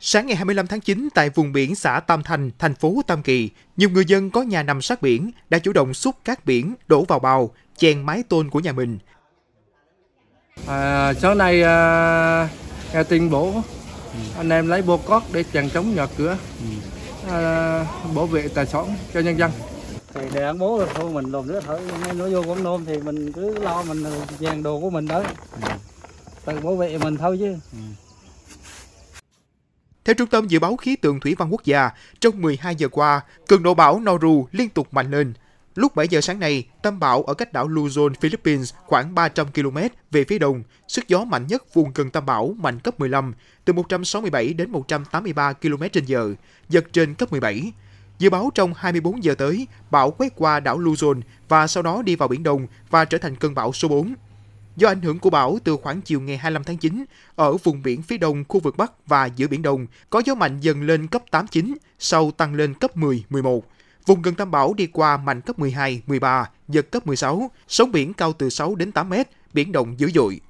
Sáng ngày 25 tháng 9 tại vùng biển xã Tam Thành, thành phố Tam Kỳ, nhiều người dân có nhà nằm sát biển đã chủ động xúc cát biển đổ vào bào, chèn mái tôn của nhà mình. À, sáng nay à, nghe tin bổ ừ. anh em lấy bô cót để chèn chống nhà cửa ừ. à, bảo vệ tài sản cho nhân dân thì để ăn bố thôi mình lồn nước thở nó vô cũng nôm thì mình cứ lo mình chèn đồ của mình đó ừ tự bảo vệ mình thôi chứ ừ. Theo Trung tâm Dự báo Khí tượng Thủy văn Quốc gia, trong 12 giờ qua, cường độ bão Noru liên tục mạnh lên. Lúc 7 giờ sáng nay, tâm bão ở cách đảo Luzon, Philippines khoảng 300 km về phía đông, sức gió mạnh nhất vùng gần tâm bão mạnh cấp 15, từ 167 đến 183 km/h, giật trên cấp 17. Dự báo trong 24 giờ tới, bão quét qua đảo Luzon và sau đó đi vào Biển Đông và trở thành cơn bão số 4. Do ảnh hưởng của bão từ khoảng chiều ngày 25 tháng 9, ở vùng biển phía đông khu vực Bắc và giữa Biển Đông có gió mạnh dần lên cấp 8-9, sau tăng lên cấp 10-11. Vùng gần tâm bão đi qua mạnh cấp 12, 13, giật cấp 16, sóng biển cao từ 6 đến 8 mét, biển động dữ dội.